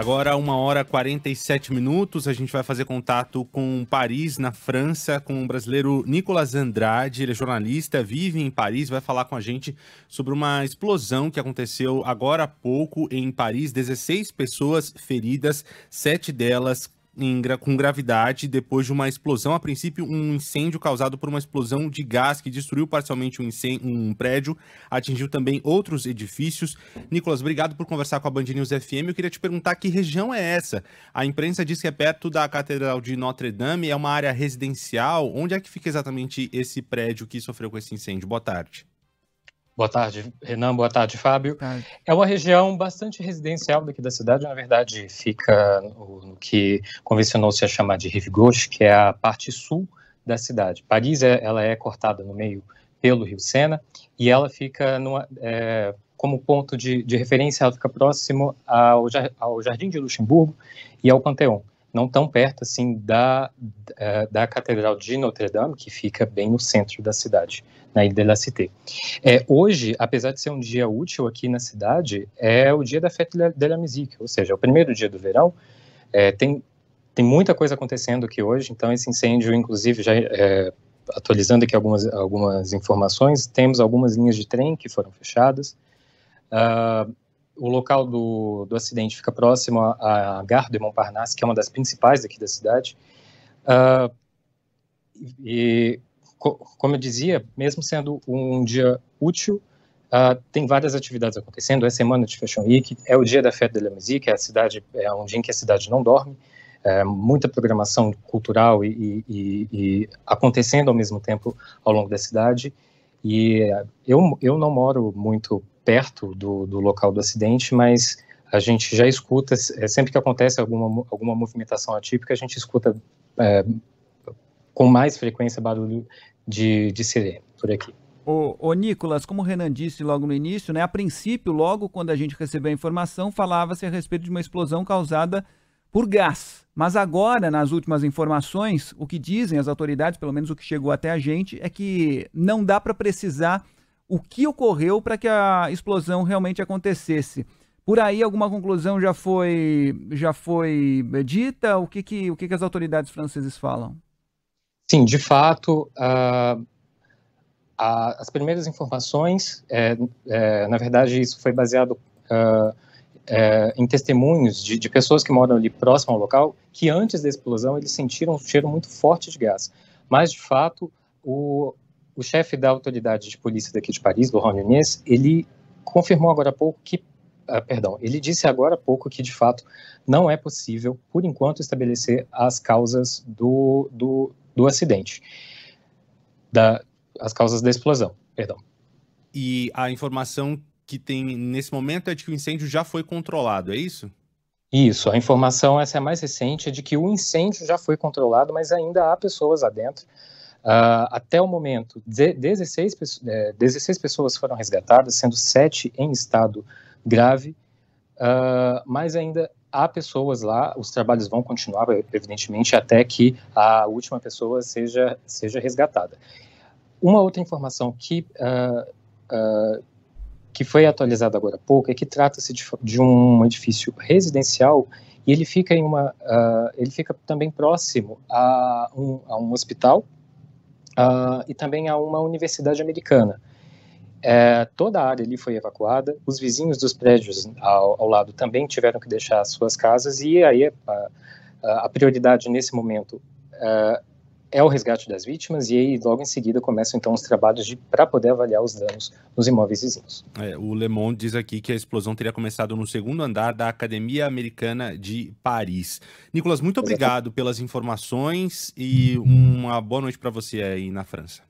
Agora, uma hora 47 minutos, a gente vai fazer contato com Paris, na França, com o brasileiro Nicolas Andrade. Ele é jornalista, vive em Paris, vai falar com a gente sobre uma explosão que aconteceu agora há pouco em Paris. 16 pessoas feridas, sete delas em, com gravidade depois de uma explosão, a princípio um incêndio causado por uma explosão de gás que destruiu parcialmente um, incêndio, um prédio, atingiu também outros edifícios. Nicolas, obrigado por conversar com a Band News FM. Eu queria te perguntar que região é essa? A imprensa diz que é perto da Catedral de Notre Dame, é uma área residencial. Onde é que fica exatamente esse prédio que sofreu com esse incêndio? Boa tarde. Boa tarde, Renan. Boa tarde, Fábio. Boa tarde. É uma região bastante residencial daqui da cidade. Na verdade, fica no, que convencionou-se a chamar de Rive Gauche, que é a parte sul da cidade. Paris, é, ela é cortada no meio pelo Rio Sena e ela fica numa, é, como ponto de, de, referência, ela fica próximo ao, ao Jardim de Luxemburgo e ao Panteão não tão perto assim da, da Catedral de Notre Dame, que fica bem no centro da cidade, na Ilha de la Cité. É, hoje, apesar de ser um dia útil aqui na cidade, é o dia da Fête de la Musique, ou seja, é o primeiro dia do verão. É, tem, tem muita coisa acontecendo aqui hoje, então esse incêndio, inclusive, já é, atualizando aqui algumas, algumas informações, temos algumas linhas de trem que foram fechadas. Uh, o local do, do acidente fica próximo à Gare de Montparnasse, que é uma das principais aqui da cidade. Uh, e, co, como eu dizia, mesmo sendo um dia útil, uh, tem várias atividades acontecendo. É semana de Fashion Week, é o dia da Fête de la Musique, é, a cidade, é um dia em que a cidade não dorme. É, muita programação cultural e, e, e, acontecendo ao mesmo tempo ao longo da cidade. E ah, eu, eu não moro muito perto do, do local do acidente, mas a gente já escuta, é, sempre que acontece alguma, alguma movimentação atípica, a gente escuta é, com mais frequência barulho de, de sirene por aqui. Ô, ô, Nicolas, como o Renan disse logo no início, né, a princípio, logo quando a gente recebeu a informação, falava-se a respeito de uma explosão causada por gás. Mas agora, nas últimas informações, o que dizem as autoridades, pelo menos o que chegou até a gente, é que não dá para precisar o que ocorreu para que a explosão realmente acontecesse. Por aí alguma conclusão já foi já foi eh, dita? O que que, o que, que as autoridades francesas falam? Sim, de fato, uh, as primeiras informações, é, é, na verdade, isso foi baseado uh, é, em testemunhos de, de, pessoas que moram ali próximo ao local, que antes da explosão eles sentiram um cheiro muito forte de gás. Mas, de fato, o, o chefe da autoridade de polícia daqui de Paris, Laurent Nunez, ele confirmou agora há pouco que, ah, perdão, ele disse agora há pouco que de fato não é possível, por enquanto, estabelecer as causas do, do, do acidente, da, as causas da explosão, perdão. E a informação que tem nesse momento é de que o incêndio já foi controlado, é isso? Isso, a informação essa é a mais recente, é de que o incêndio já foi controlado, mas ainda há pessoas adentro. dentro Uh, até o momento, 16, 16 é, pessoas foram resgatadas, sendo 7 em estado grave, uh, mas ainda há pessoas lá, os trabalhos vão continuar, evidentemente, até que a última pessoa seja, seja resgatada. Uma outra informação que, uh, que foi atualizada agora há pouco é que trata-se de, de, um edifício residencial e ele fica, em uma, ele fica também próximo a um, a um hospital uh, e também a uma universidade americana. É, toda a área ali foi evacuada, os vizinhos dos prédios ao, ao lado também tiveram que deixar suas casas, e aí a, a prioridade nesse momento é, é o resgate das vítimas e aí logo em seguida começam então os trabalhos para poder avaliar os danos nos imóveis vizinhos. É, o Le Monde diz aqui que a explosão teria começado no segundo andar da Academia Americana de Paris. Nicolas, muito obrigado Exatamente. pelas informações e uma boa noite para você aí na França.